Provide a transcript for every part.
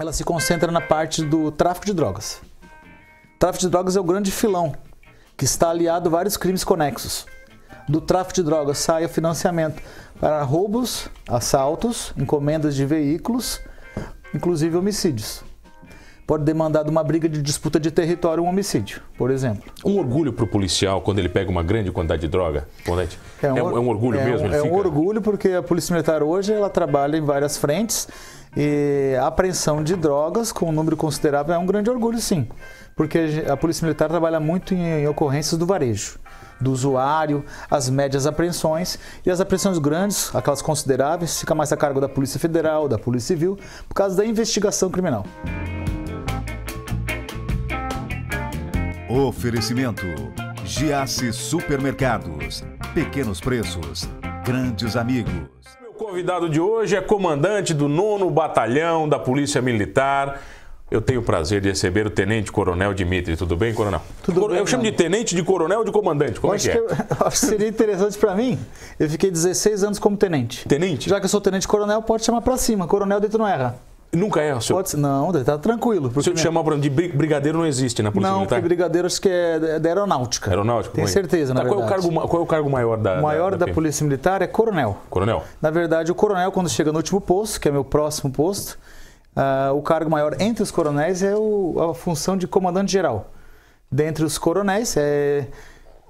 ela se concentra na parte do tráfico de drogas. O tráfico de drogas é o grande filão que está aliado a vários crimes conexos. Do tráfico de drogas sai o financiamento para roubos, assaltos, encomendas de veículos, inclusive homicídios pode demandar de uma briga de disputa de território um homicídio, por exemplo. Um orgulho para o policial quando ele pega uma grande quantidade de droga, comandante? É um, é um, é um orgulho é mesmo? É um, é fica... um orgulho porque a Polícia Militar hoje ela trabalha em várias frentes e a apreensão de drogas com um número considerável é um grande orgulho, sim. Porque a Polícia Militar trabalha muito em, em ocorrências do varejo do usuário, as médias apreensões e as apreensões grandes, aquelas consideráveis, fica mais a cargo da Polícia Federal, da Polícia Civil, por causa da investigação criminal. Oferecimento: Giasse Supermercados. Pequenos preços, grandes amigos. Meu convidado de hoje é comandante do 9 Batalhão da Polícia Militar. Eu tenho o prazer de receber o Tenente Coronel Dimitri. Tudo bem, Coronel? Tudo bem. Eu chamo de Tenente, de Coronel ou de Comandante? Como é acho é que, que é? Eu... acho que seria interessante para mim. Eu fiquei 16 anos como Tenente. Tenente? Já que eu sou Tenente Coronel, pode chamar para cima. Coronel dentro não erra. Nunca é, senhor Pode ser. Não, tá tranquilo. Se eu te chamar, por exemplo, de brigadeiro não existe na Polícia não, Militar? Não, brigadeiro acho que é da é aeronáutica. Aeronáutica. Tenho certeza, tá, na qual verdade. É o cargo, qual é o cargo maior da... O maior da, da, da Polícia Militar é coronel. Coronel. Na verdade, o coronel, quando chega no último posto, que é meu próximo posto, uh, o cargo maior entre os coronéis é o, a função de comandante-geral. Dentre os coronéis, é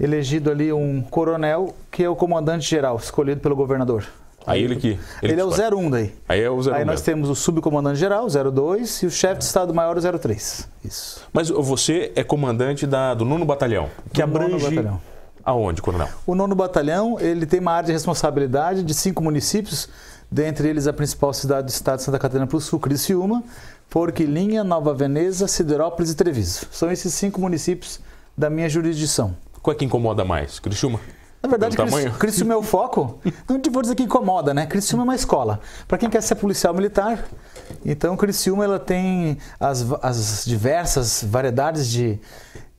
elegido ali um coronel que é o comandante-geral, escolhido pelo governador. Aí ele que. Ele, ele que é o 01 daí. Aí é o 01. Aí nós mesmo. temos o subcomandante geral, 02, e o chefe de Estado-Maior, 03. Isso. Mas você é comandante da, do nono batalhão, que do abrange. Nono batalhão. Aonde, Coronel? O nono batalhão ele tem uma área de responsabilidade de cinco municípios, dentre eles a principal cidade do estado de Santa Catarina para o Sul, Criciúma, Porquilinha, Nova Veneza, Siderópolis e Treviso. São esses cinco municípios da minha jurisdição. Qual é que incomoda mais, Criciúma? Na verdade, Cris, é o foco. Não te vou dizer que incomoda, né? Cristo é uma escola. Para quem quer ser policial militar, então Criciúma ela tem as, as diversas variedades de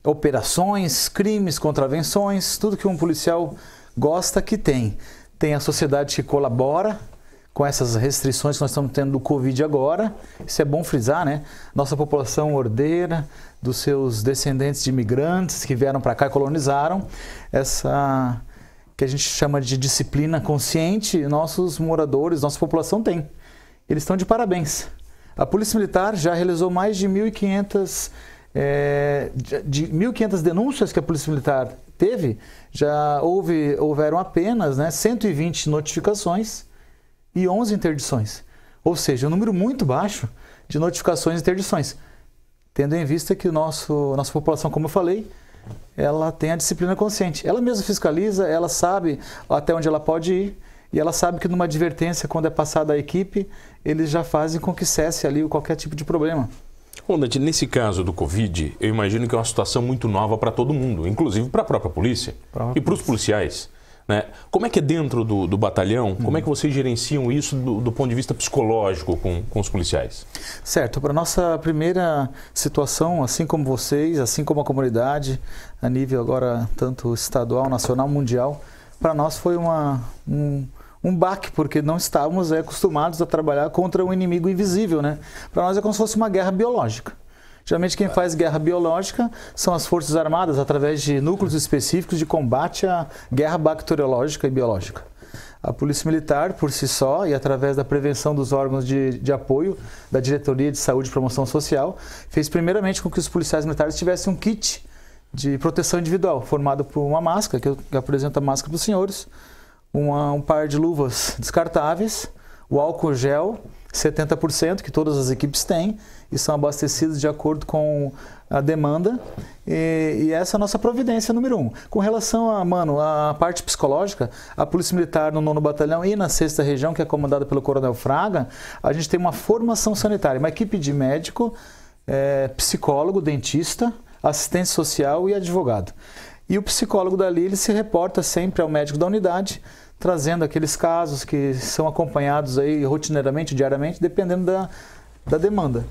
operações, crimes, contravenções, tudo que um policial gosta que tem. Tem a sociedade que colabora com essas restrições que nós estamos tendo do Covid agora. Isso é bom frisar, né? Nossa população ordeira, dos seus descendentes de imigrantes que vieram para cá e colonizaram, essa que a gente chama de disciplina consciente, nossos moradores, nossa população tem. Eles estão de parabéns. A Polícia Militar já realizou mais de 1.500 é, eh, de 1.500 denúncias que a Polícia Militar teve, já houve, houveram apenas né, 120 notificações e 11 interdições. Ou seja, um número muito baixo de notificações e interdições, tendo em vista que o nosso, nossa população, como eu falei, ela tem a disciplina consciente. Ela mesma fiscaliza, ela sabe até onde ela pode ir e ela sabe que numa advertência, quando é passada a equipe, eles já fazem com que cesse ali qualquer tipo de problema. Ronald, nesse caso do Covid, eu imagino que é uma situação muito nova para todo mundo, inclusive para a própria polícia e para os policiais. Né? Como é que é dentro do, do batalhão? Como é que vocês gerenciam isso do, do ponto de vista psicológico com, com os policiais? Certo, para nossa primeira situação, assim como vocês, assim como a comunidade, a nível agora tanto estadual, nacional, mundial, para nós foi uma, um, um baque, porque não estávamos é, acostumados a trabalhar contra um inimigo invisível, né? Para nós é como se fosse uma guerra biológica. Geralmente quem faz guerra biológica são as forças armadas através de núcleos específicos de combate à guerra bacteriológica e biológica. A Polícia Militar, por si só, e através da prevenção dos órgãos de, de apoio da Diretoria de Saúde e Promoção Social, fez primeiramente com que os policiais militares tivessem um kit de proteção individual, formado por uma máscara, que eu apresento a máscara para os senhores, uma, um par de luvas descartáveis, o álcool gel, 70%, que todas as equipes têm e são abastecidas de acordo com a demanda. E, e, essa é a nossa providência número um. Com relação a, mano, a parte psicológica, a Polícia Militar no 9 Batalhão e na 6 Região, que é comandada pelo Coronel Fraga, a gente tem uma formação sanitária, uma equipe de médico, é, psicólogo, dentista, assistente social e advogado. E o psicólogo dali, ele se reporta sempre ao médico da unidade, trazendo aqueles casos que são acompanhados aí rotineiramente, diariamente, dependendo da, da demanda.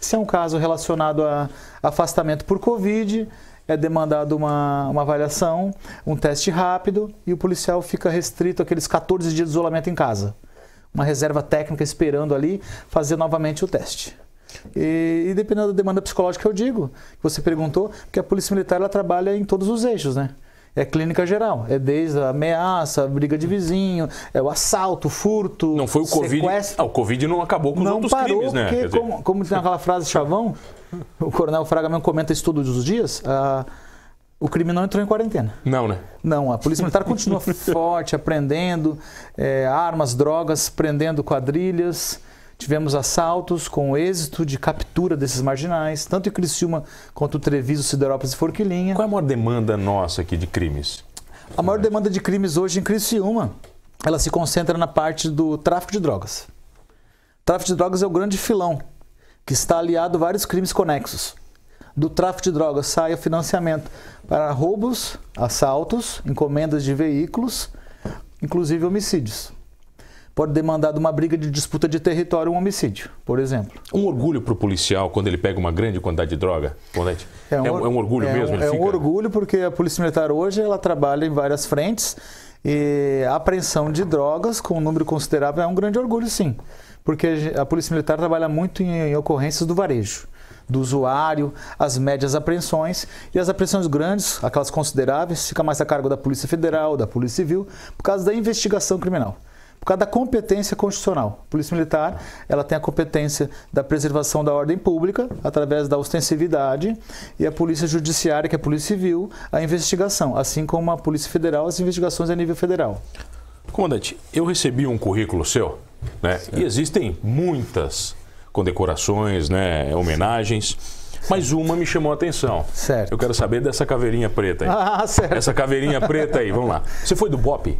Se é um caso relacionado a afastamento por Covid, é demandado uma, uma avaliação, um teste rápido e o policial fica restrito àqueles 14 dias de isolamento em casa. Uma reserva técnica esperando ali fazer novamente o teste. E, e dependendo da demanda psicológica, eu digo, que você perguntou, que a Polícia Militar ela trabalha em todos os eixos, né? É clínica geral. É desde a ameaça, a briga de vizinho, é o assalto, o furto. Não foi o Covid. Sequestro. Ah, o Covid não acabou com não os parou crimes, né? Porque, como, como tem aquela frase chavão, o coronel Fraga mesmo comenta isso todos os dias. Ah, o crime não entrou em quarentena. Não, né? Não, a Polícia Militar continua forte, aprendendo é, armas, drogas, prendendo quadrilhas. Tivemos assaltos com êxito de captura desses marginais, tanto em Criciúma quanto Treviso, Siderópolis e Forquilinha. Qual é a maior demanda nossa aqui de crimes? A maior demanda de crimes hoje em Criciúma, ela se concentra na parte do tráfico de drogas. O tráfico de drogas é o grande filão, que está aliado a vários crimes conexos. Do tráfico de drogas sai o financiamento para roubos, assaltos, encomendas de veículos, inclusive homicídios pode demandar de uma briga de disputa de território um homicídio, por exemplo. Um orgulho para o policial quando ele pega uma grande quantidade de droga, É um, é é um orgulho é mesmo? É um, é fica... um orgulho porque a Polícia Militar hoje ela trabalha em várias frentes e a apreensão de drogas com um número considerável é um grande orgulho, sim. Porque a Polícia Militar trabalha muito em, em ocorrências do varejo do usuário, as médias apreensões e as apreensões grandes, aquelas consideráveis, fica mais a cargo da Polícia Federal, da Polícia Civil, por causa da investigação criminal causa da competência constitucional. A Polícia Militar ela tem a competência da preservação da ordem pública através da ostensividade e a Polícia Judiciária, que é a Polícia Civil, a investigação, assim como a Polícia Federal, as investigações a nível federal. Comandante, eu recebi um currículo seu, né? E existem muitas condecorações, né, homenagens. Mas uma me chamou a atenção. Certo. Eu quero saber dessa caveirinha preta aí. Ah, certo. Essa caveirinha preta aí, vamos lá. Você foi do BOP?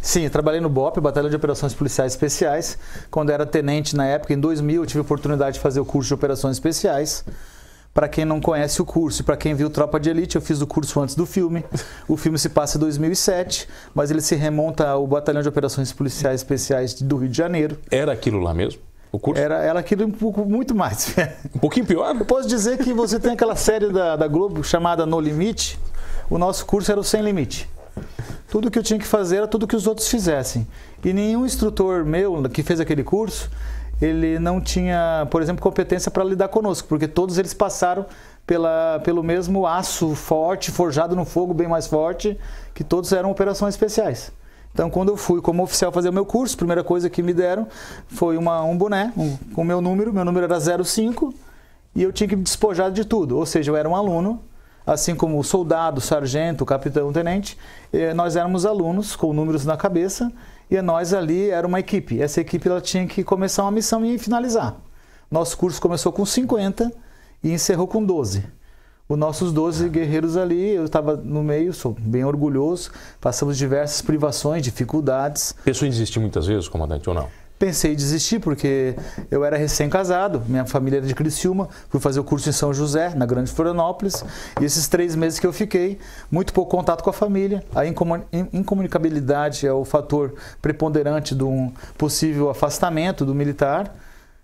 Sim, trabalhei no BOP, Batalhão de Operações Policiais Especiais. Quando era tenente na época, em 2000, eu tive a oportunidade de fazer o curso de Operações Especiais. Para quem não conhece o curso, e para quem viu Tropa de Elite, eu fiz o curso antes do filme. O filme se passa em 2007, mas ele se remonta ao Batalhão de Operações Policiais Especiais do Rio de Janeiro. Era aquilo lá mesmo? O curso? Era, era aquilo um pouco, muito mais. Um pouquinho pior? Eu posso dizer que você tem aquela série da, da Globo chamada No Limite. O nosso curso era o Sem Limite tudo que eu tinha que fazer era tudo que os outros fizessem. E nenhum instrutor meu que fez aquele curso, ele não tinha, por exemplo, competência para lidar conosco, porque todos eles passaram pela, pelo mesmo aço forte, forjado no fogo bem mais forte, que todos eram operações especiais. Então, quando eu fui como oficial fazer o meu curso, a primeira coisa que me deram foi uma, um boné um, com o meu número, meu número era 05, e eu tinha que me despojar de tudo, ou seja, eu era um aluno assim como o soldado, o sargento, o capitão, o tenente, eh, nós éramos alunos com números na cabeça e nós ali era uma equipe. Essa equipe ela tinha que começar uma missão e finalizar. Nosso curso começou com 50 e encerrou com 12. Os nossos 12 guerreiros ali, eu estava no meio, sou bem orgulhoso. Passamos diversas privações, dificuldades. Isso existe muitas vezes, comandante, ou não? Pensei em desistir porque eu era recém-casado, minha família era de Criciúma, fui fazer o curso em São José, na Grande Florianópolis, e esses três meses que eu fiquei, muito pouco contato com a família. A incomunicabilidade é o fator preponderante de um possível afastamento do militar.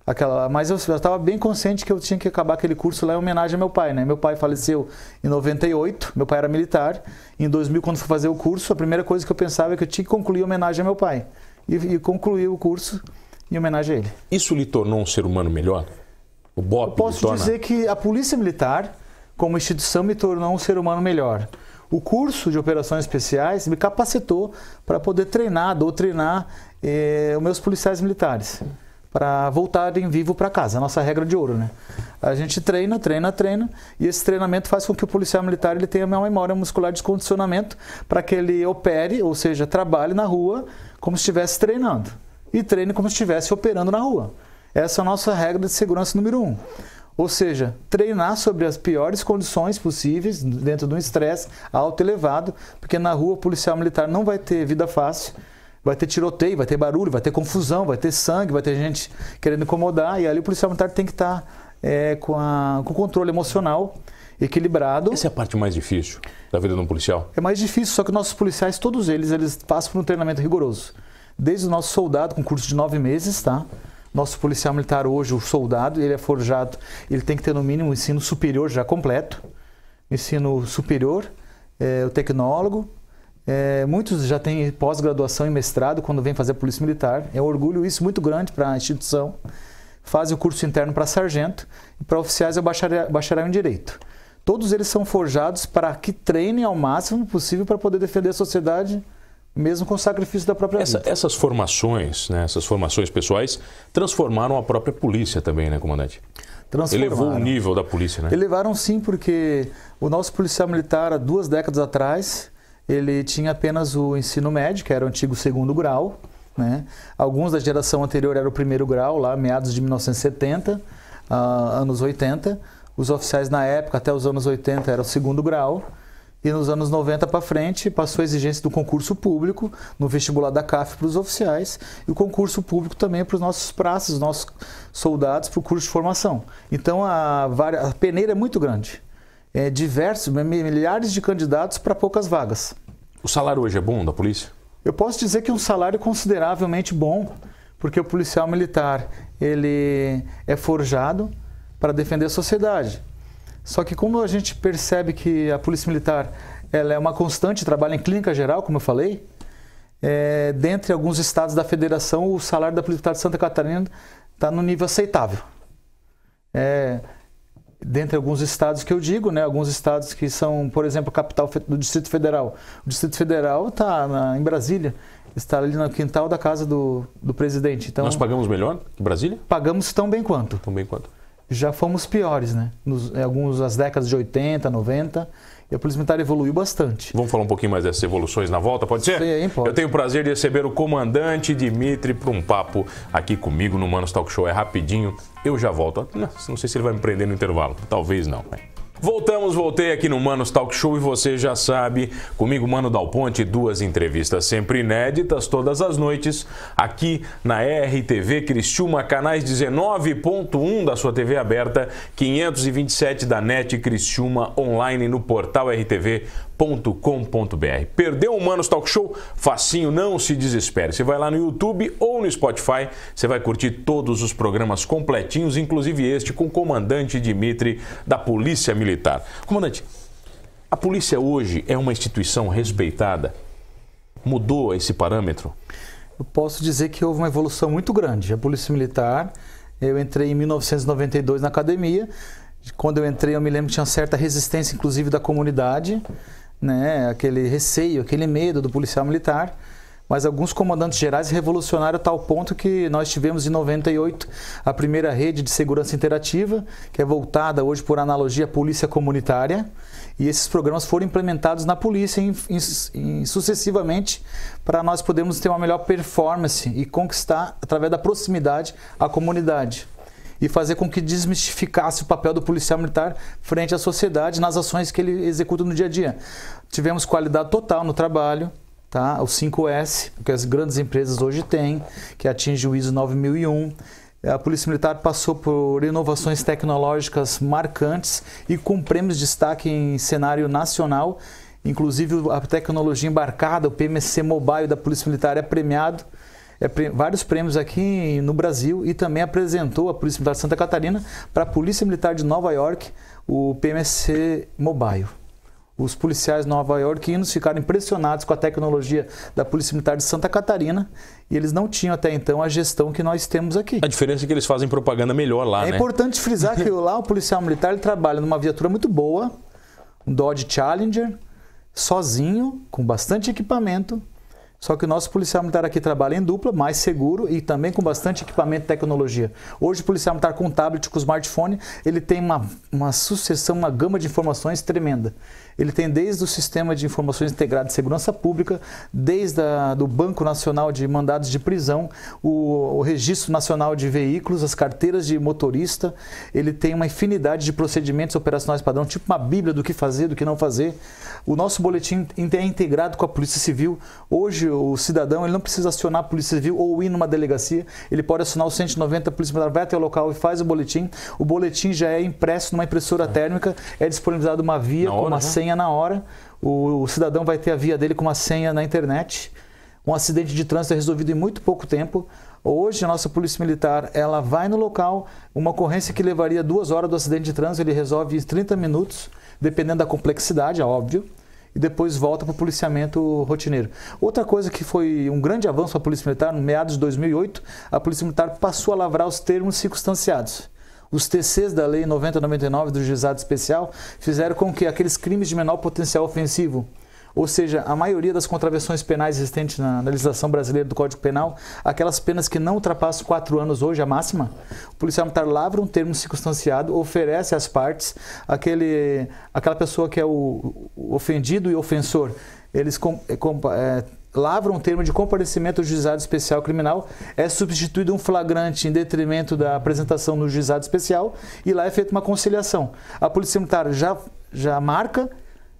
Aquela, mas eu estava bem consciente que eu tinha que acabar aquele curso lá em homenagem ao meu pai, né? Meu pai faleceu em 98, meu pai era militar. Em 2000, quando fui fazer o curso, a primeira coisa que eu pensava é que eu tinha que concluir a homenagem ao meu pai e, e o curso em homenagem a ele. Isso lhe tornou um ser humano melhor? O Bob Eu posso torna... dizer que a Polícia Militar, como instituição, me tornou um ser humano melhor. O curso de operações especiais me capacitou para poder treinar, doutrinar eh, os meus policiais militares para voltarem vivo para casa, a nossa regra de ouro, né? A gente treina, treina, treina, e esse treinamento faz com que o policial militar ele tenha uma memória muscular de condicionamento para que ele opere, ou seja, trabalhe na rua como se estivesse treinando e treine como se estivesse operando na rua. Essa é a nossa regra de segurança número um. Ou seja, treinar sobre as piores condições possíveis, dentro de um estresse alto elevado, porque na rua o policial militar não vai ter vida fácil, vai ter tiroteio, vai ter barulho, vai ter confusão, vai ter sangue, vai ter gente querendo incomodar. E ali o policial militar tem que estar tá, é, com, com o controle emocional equilibrado. Essa é a parte mais difícil da vida de um policial? É mais difícil, só que nossos policiais, todos eles, eles passam por um treinamento rigoroso. Desde o nosso soldado, com curso de nove meses, tá? Nosso policial militar hoje, o soldado, ele é forjado, ele tem que ter no mínimo um ensino superior já completo, ensino superior, é, o tecnólogo, é, muitos já têm pós-graduação e mestrado quando vêm fazer a Polícia Militar. É um orgulho isso muito grande para a instituição. Fazem o curso interno para sargento e para oficiais é o bacharel em Direito. Todos eles são forjados para que treinem ao máximo possível para poder defender a sociedade mesmo com o sacrifício da própria Essa, vida. Essas formações, né, essas formações pessoais, transformaram a própria polícia também, né, comandante? Elevou o nível da polícia, né? Elevaram sim, porque o nosso policial militar, há duas décadas atrás, ele tinha apenas o ensino médio, que era o antigo segundo grau. Né? Alguns da geração anterior era o primeiro grau, lá meados de 1970, uh, ah, anos 80. Os oficiais na época, até os anos 80, era o segundo grau. E nos anos 90 para frente, passou a exigência do concurso público no vestibular da CAF para os oficiais e o concurso público também para os nossos praças, os nossos soldados, para o curso de formação. Então a, a peneira é muito grande é, diversos, milhares de candidatos para poucas vagas. O salário hoje é bom da polícia? Eu posso dizer que é um salário consideravelmente bom, porque o policial militar ele é forjado para defender a sociedade. Só que como a gente percebe que a polícia militar ela é uma constante, trabalha em clínica geral, como eu falei, é, dentre alguns estados da federação, o salário da polícia militar de Santa Catarina está no nível aceitável. É, dentre alguns estados que eu digo, né, alguns estados que são, por exemplo, a capital do Distrito Federal. O Distrito Federal está em Brasília, está ali no quintal da casa do, do presidente. Então, Nós pagamos melhor que Brasília? Pagamos tão bem quanto. Tão bem quanto já fomos piores, né? Nos, em algumas décadas de 80, 90, e a Polícia Militar evoluiu bastante. Vamos falar um pouquinho mais dessas evoluções na volta, pode ser? Sim, pode. Eu tenho o prazer de receber o comandante Dimitri para um papo aqui comigo no Manos Talk Show. É rapidinho, eu já volto. Não, não sei se ele vai me prender no intervalo, talvez não. Né? Voltamos, voltei aqui no Manos Talk Show e você já sabe, comigo, Mano Dal Ponte, duas entrevistas sempre inéditas, todas as noites, aqui na RTV Cristiúma, canais 19.1 da sua TV aberta, 527 da NET Cristiúma online no portal RTV com.br Perdeu o Humanos Talk Show? Facinho, não se desespere. Você vai lá no YouTube ou no Spotify, você vai curtir todos os programas completinhos, inclusive este com o comandante Dimitri da Polícia Militar. Comandante, a polícia hoje é uma instituição respeitada? Mudou esse parâmetro? Eu posso dizer que houve uma evolução muito grande. A Polícia Militar, eu entrei em 1992 na academia. Quando eu entrei, eu me lembro que tinha certa resistência, inclusive da comunidade né, aquele receio, aquele medo do policial militar. Mas alguns comandantes gerais revolucionaram a tal ponto que nós tivemos em 98 a primeira rede de segurança interativa, que é voltada hoje por analogia à polícia comunitária, e esses programas foram implementados na polícia em, em, em, sucessivamente para nós podermos ter uma melhor performance e conquistar através da proximidade a comunidade e fazer com que desmistificasse o papel do policial militar frente à sociedade nas ações que ele executa no dia a dia. Tivemos qualidade total no trabalho, tá? o 5S, que as grandes empresas hoje têm, que atinge o ISO 9001. A Polícia Militar passou por inovações tecnológicas marcantes e com prêmios de destaque em cenário nacional. Inclusive, a tecnologia embarcada, o PMC Mobile da Polícia Militar, é premiado é, vários prêmios aqui no Brasil e também apresentou a Polícia Militar de Santa Catarina para a Polícia Militar de Nova York, o PMC Mobile. Os policiais nova-iorquinos ficaram impressionados com a tecnologia da Polícia Militar de Santa Catarina e eles não tinham até então a gestão que nós temos aqui. A diferença é que eles fazem propaganda melhor lá, é né? É importante frisar que lá o policial militar ele trabalha numa viatura muito boa, um Dodge Challenger, sozinho, com bastante equipamento, só que o nosso policial militar aqui trabalha em dupla, mais seguro e também com bastante equipamento e tecnologia. Hoje o policial militar com tablet, com smartphone, ele tem uma, uma sucessão, uma gama de informações tremenda. Ele tem desde o Sistema de Informações Integrado de Segurança Pública, desde o do Banco Nacional de Mandados de Prisão, o, o Registro Nacional de Veículos, as carteiras de motorista, ele tem uma infinidade de procedimentos operacionais padrão, tipo uma bíblia do que fazer, do que não fazer. O nosso boletim é integrado com a Polícia Civil. Hoje o cidadão ele não precisa acionar a Polícia Civil ou ir numa delegacia, ele pode acionar o 190, a Polícia Militar vai até o local e faz o boletim. O boletim já é impresso numa impressora é. térmica, é disponibilizado uma via na com hora, uma né? senha na hora. O, o cidadão vai ter a via dele com uma senha na internet. Um acidente de trânsito é resolvido em muito pouco tempo. Hoje a nossa polícia militar ela vai no local, uma ocorrência que levaria duas horas do acidente de trânsito ele resolve em 30 minutos, dependendo da complexidade, é óbvio e depois volta para o policiamento rotineiro. Outra coisa que foi um grande avanço para a Polícia Militar, no meados de 2008, a Polícia Militar passou a lavrar os termos circunstanciados. Os TCs da Lei 9099 do Juizado Especial fizeram com que aqueles crimes de menor potencial ofensivo, ou seja, a maioria das contravenções penais existentes na, na legislação brasileira do Código Penal, aquelas penas que não ultrapassam quatro anos hoje, a máxima, o policial militar lavra um termo circunstanciado, oferece às partes, aquele, aquela pessoa que é o, o ofendido e ofensor, eles com, eh, com, é, lavram um termo de comparecimento ao juizado especial criminal, é substituído um flagrante em detrimento da apresentação no juizado especial e lá é feita uma conciliação. A Polícia Militar já, já marca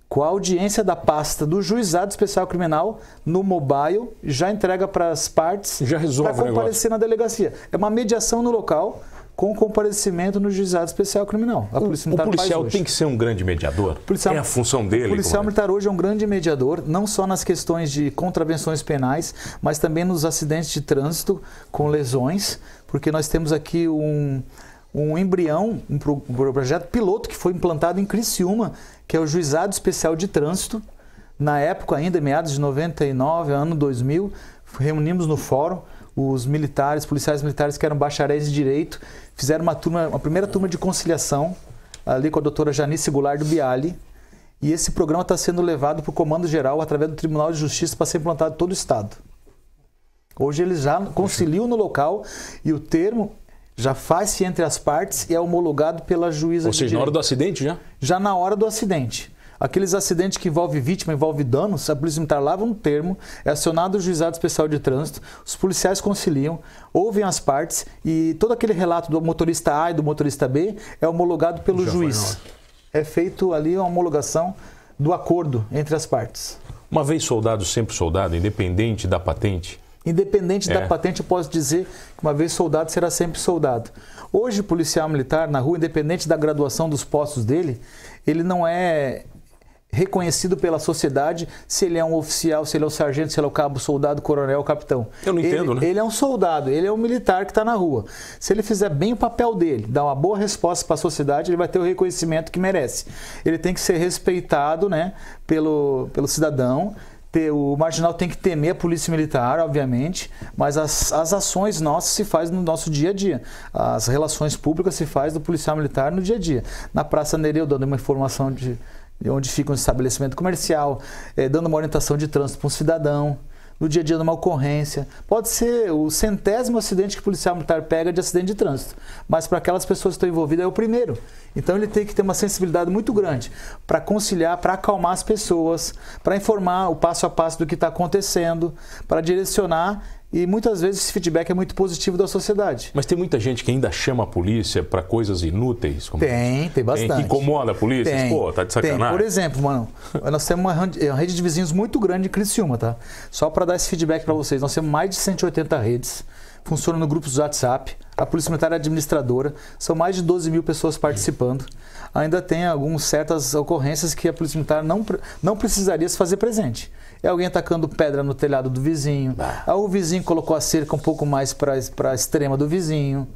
com a audiência da pasta do Juizado Especial Criminal no mobile, já entrega para as partes para comparecer na delegacia. É uma mediação no local com comparecimento no Juizado Especial Criminal. A polícia militar o policial tem que ser um grande mediador? Policial, é a função dele? O policial é? militar hoje é um grande mediador, não só nas questões de contravenções penais, mas também nos acidentes de trânsito com lesões, porque nós temos aqui um um embrião, um, pro, um projeto piloto que foi implantado em Criciúma, que é o Juizado Especial de Trânsito. Na época ainda, meados de 99, ano 2000, reunimos no fórum os militares, policiais militares que eram bacharéis de direito, fizeram uma turma, uma primeira turma de conciliação ali com a doutora Janice Goulart do Biali. E esse programa está sendo levado para o Comando Geral através do Tribunal de Justiça para ser implantado em todo o Estado. Hoje eles já conciliam no local e o termo já faz-se entre as partes e é homologado pela juíza Ou seja, na hora do acidente já? Já na hora do acidente. Aqueles acidentes que envolvem vítima, envolvem danos, a polícia militar lava um termo, é acionado o juizado especial de trânsito, os policiais conciliam, ouvem as partes e todo aquele relato do motorista A e do motorista B é homologado pelo já juiz. É feito ali uma homologação do acordo entre as partes. Uma vez soldado, sempre soldado, independente da patente, Independente é. da patente, eu posso dizer que uma vez soldado será sempre soldado. Hoje, policial militar na rua, independente da graduação dos postos dele, ele não é reconhecido pela sociedade se ele é um oficial, se ele é um sargento, se ele é o um cabo, soldado, coronel, capitão. Eu não entendo, né? Ele é um soldado, ele é um militar que está na rua. Se ele fizer bem o papel dele, dar uma boa resposta para a sociedade, ele vai ter o reconhecimento que merece. Ele tem que ser respeitado, né, pelo, pelo cidadão o marginal tem que temer a polícia militar, obviamente, mas as, as ações nossas se faz no nosso dia a dia. As relações públicas se faz do policial militar no dia a dia. Na Praça Nereu, dando uma informação de onde fica um estabelecimento comercial, eh, dando uma orientação de trânsito para um cidadão no dia a dia de uma ocorrência. Pode ser o centésimo acidente que o policial militar pega de acidente de trânsito, mas para aquelas pessoas que estão envolvidas é o primeiro. Então ele tem que ter uma sensibilidade muito grande para conciliar, para acalmar as pessoas, para informar o passo a passo do que está acontecendo, para direcionar e muitas vezes esse feedback é muito positivo da sociedade. Mas tem muita gente que ainda chama a polícia para coisas inúteis? tem, tem bastante. Tem, que incomoda a polícia? Tem, Pô, tá de sacanagem. Tem. Por exemplo, mano, nós temos uma, uma rede de vizinhos muito grande em Criciúma, tá? Só para dar esse feedback para vocês, nós temos mais de 180 redes funciona no grupo do WhatsApp, a Polícia Militar é administradora, são mais de 12 mil pessoas participando. Ainda tem algumas certas ocorrências que a Polícia Militar não, não precisaria se fazer presente. É alguém atacando pedra no telhado do vizinho, bah. É o vizinho colocou a cerca um pouco mais para a extrema do vizinho,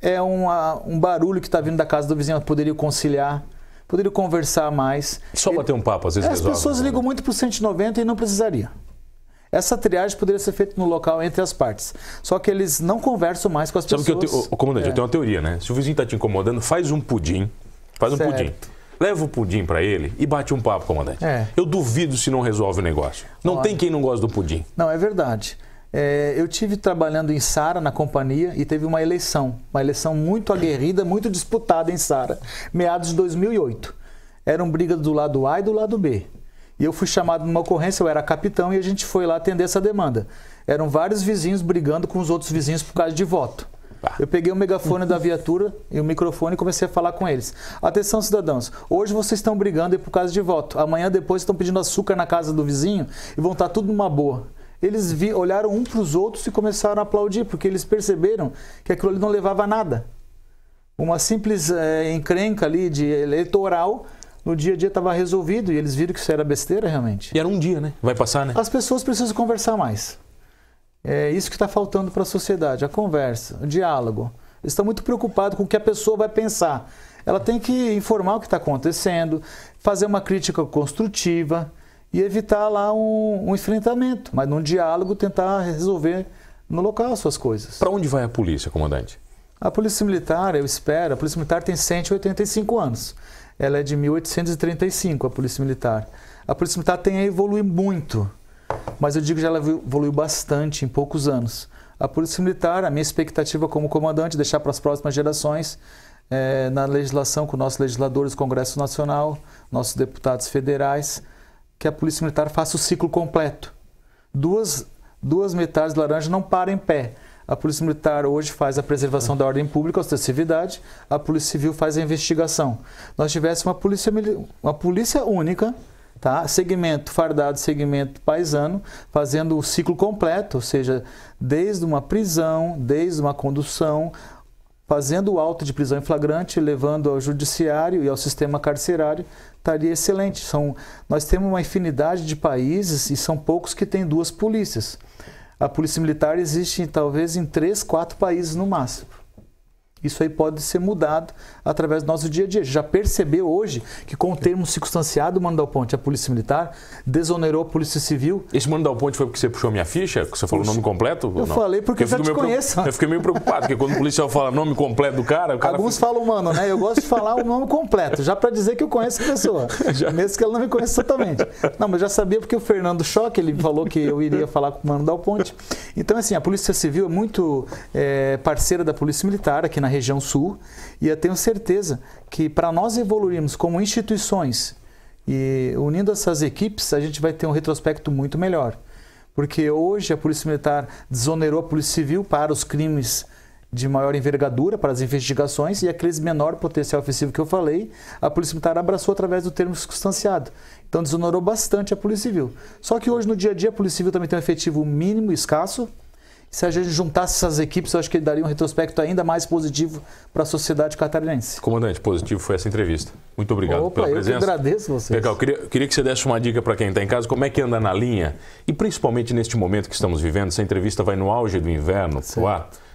é uma, um barulho que está vindo da casa do vizinho, poderia conciliar Poderia conversar mais. Só bater um papo, às vezes. as pessoas né? ligam muito para o 190 e não precisaria. Essa triagem poderia ser feita no local entre as partes. Só que eles não conversam mais com as Sabe pessoas. Sabe que eu, comandante, é. eu tenho uma teoria, né? Se o vizinho está te incomodando, faz um pudim. Faz um certo. pudim. Leva o pudim para ele e bate um papo, comandante. É. Eu duvido se não resolve o negócio. Não Olha. tem quem não gosta do pudim. Não, é verdade. É, eu tive trabalhando em Sara, na companhia, e teve uma eleição. Uma eleição muito aguerrida, muito disputada em Sara. Meados de 2008. Eram brigas do lado A e do lado B. E eu fui chamado numa ocorrência, eu era capitão e a gente foi lá atender essa demanda. Eram vários vizinhos brigando com os outros vizinhos por causa de voto. Eu peguei o megafone da viatura e o microfone e comecei a falar com eles. Atenção, cidadãos. Hoje vocês estão brigando por causa de voto. Amanhã depois estão pedindo açúcar na casa do vizinho e vão estar tá tudo numa boa. Eles vi, olharam um para os outros e começaram a aplaudir, porque eles perceberam que aquilo ali não levava a nada. Uma simples é, encrenca ali de eleitoral no dia a dia estava resolvido e eles viram que isso era besteira realmente. E era um dia, né? Vai passar, né? As pessoas precisam conversar mais. É isso que está faltando para a sociedade: a conversa, o diálogo. Eles estão muito preocupados com o que a pessoa vai pensar. Ela tem que informar o que está acontecendo, fazer uma crítica construtiva e evitar lá um, um enfrentamento, mas num diálogo tentar resolver no local as suas coisas. Para onde vai a polícia, comandante? A polícia militar, eu espero, a polícia militar tem 185 anos ela é de 1835, a Polícia Militar. A Polícia Militar tem a evoluir muito, mas eu digo que ela evoluiu bastante em poucos anos. A Polícia Militar, a minha expectativa como comandante, deixar para as próximas gerações, é, na legislação com nossos legisladores, Congresso Nacional, nossos deputados federais, que a Polícia Militar faça o ciclo completo. Duas, duas metades de laranja não param em pé a Polícia Militar hoje faz a preservação da ordem pública, a ostensividade. a Polícia Civil faz a investigação. Nós tivéssemos uma polícia, uma polícia única, tá? segmento fardado, segmento paisano, fazendo o ciclo completo, ou seja, desde uma prisão, desde uma condução, fazendo o auto de prisão em flagrante, levando ao judiciário e ao sistema carcerário, estaria tá excelente. São, nós temos uma infinidade de países e são poucos que têm duas polícias. A polícia militar existe talvez em três, quatro países no máximo. Isso aí pode ser mudado através do nosso dia a dia. Já percebeu hoje que com o é. termo circunstanciado, Mano Dal Ponte, a Polícia Militar desonerou a Polícia Civil. Esse Mano Dal Ponte foi porque você puxou minha ficha? Que você falou o nome completo? Eu falei porque eu já te conheço. Eu fiquei meio preocupado, porque quando o policial fala nome completo do cara... cara Alguns fica... falam Mano, né? Eu gosto de falar o nome completo, já para dizer que eu conheço a pessoa. já... Mesmo que ela não me conheça totalmente. Não, mas já sabia porque o Fernando Choque, ele falou que eu iria falar com o Mano Dal Ponte. Então, assim, a Polícia Civil é muito é, parceira da Polícia Militar aqui na região sul, e eu tenho certeza que para nós evoluirmos como instituições e unindo essas equipes, a gente vai ter um retrospecto muito melhor. Porque hoje a Polícia Militar desonerou a Polícia Civil para os crimes de maior envergadura para as investigações e aqueles menor potencial ofensivo que eu falei, a Polícia Militar abraçou através do termo circunstanciado. Então desonorou bastante a Polícia Civil. Só que hoje no dia a dia a Polícia Civil também tem um efetivo mínimo escasso, se a gente juntasse essas equipes, eu acho que ele daria um retrospecto ainda mais positivo para a sociedade catarinense. Comandante, positivo foi essa entrevista. Muito obrigado Opa, pela eu presença. Eu agradeço você. Legal, queria, queria que você desse uma dica para quem está em casa, como é que anda na linha, e principalmente neste momento que estamos vivendo, essa entrevista vai no auge do inverno, no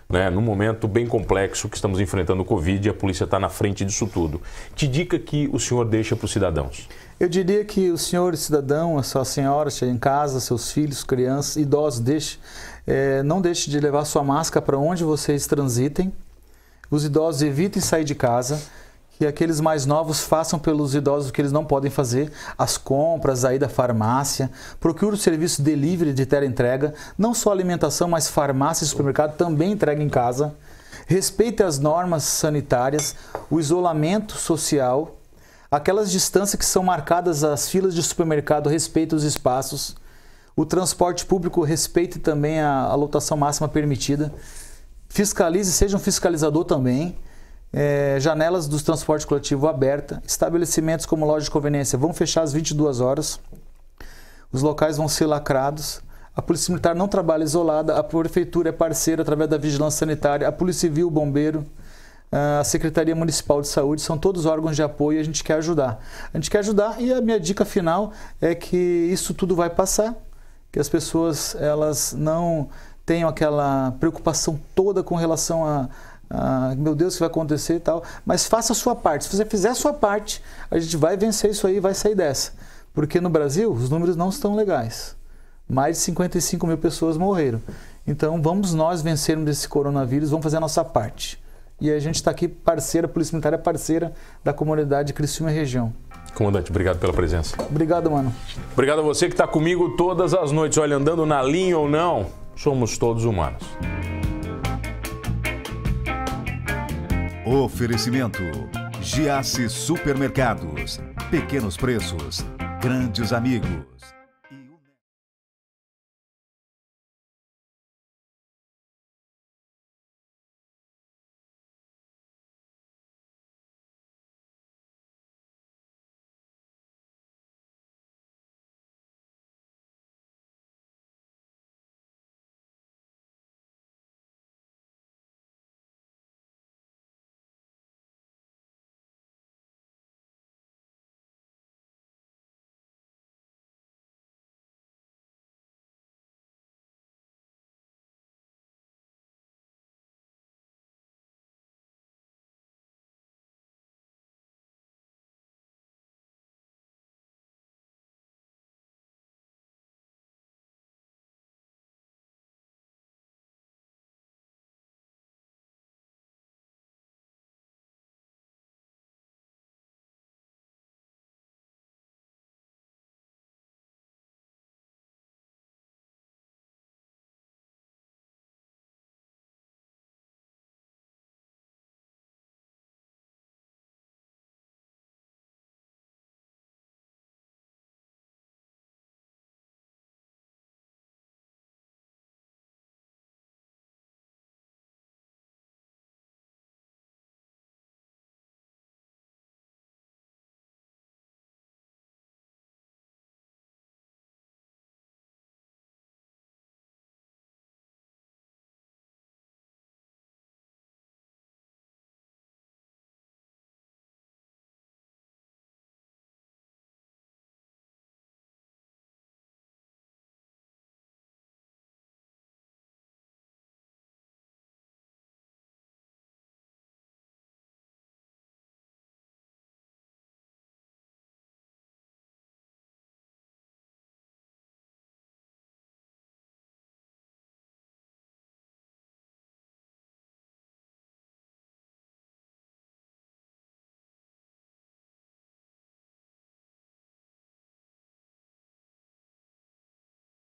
né, num momento bem complexo que estamos enfrentando o Covid e a polícia está na frente disso tudo. Que dica que o senhor deixa para os cidadãos? Eu diria que o senhor cidadão, a sua senhora em casa, seus filhos, crianças, idosos, deixe é, não deixe de levar sua máscara para onde vocês transitem. Os idosos evitem sair de casa. e aqueles mais novos façam pelos idosos o que eles não podem fazer, as compras, aí da farmácia. Procure o serviço delivery de entrega, não só alimentação, mas farmácia e supermercado também entrega em casa. Respeite as normas sanitárias, o isolamento social, aquelas distâncias que são marcadas as filas de supermercado, respeite os espaços. O transporte público respeite também a, a lotação máxima permitida. Fiscalize, seja um fiscalizador também. É, janelas dos transportes coletivo aberta. Estabelecimentos como loja de conveniência vão fechar às 22 horas. Os locais vão ser lacrados. A Polícia Militar não trabalha isolada, a Prefeitura é parceira através da Vigilância Sanitária, a Polícia Civil, o Bombeiro, a Secretaria Municipal de Saúde, são todos órgãos de apoio e a gente quer ajudar. A gente quer ajudar e a minha dica final é que isso tudo vai passar, que as pessoas elas não tenham aquela preocupação toda com relação a, meu Deus, o que vai acontecer e tal. Mas faça a sua parte. Se você fizer a sua parte, a gente vai vencer isso aí vai sair dessa. Porque no Brasil, os números não estão legais. Mais de 55 mil pessoas morreram. Então, vamos nós vencermos esse coronavírus, vamos fazer a nossa parte. E a gente está aqui parceira, a Polícia Militar é parceira da comunidade Criciúma Região. Comandante, obrigado pela presença. Obrigado, mano. Obrigado a você que está comigo todas as noites. Olha, andando na linha ou não, somos todos humanos. Oferecimento: Giasse Supermercados. Pequenos preços, grandes amigos.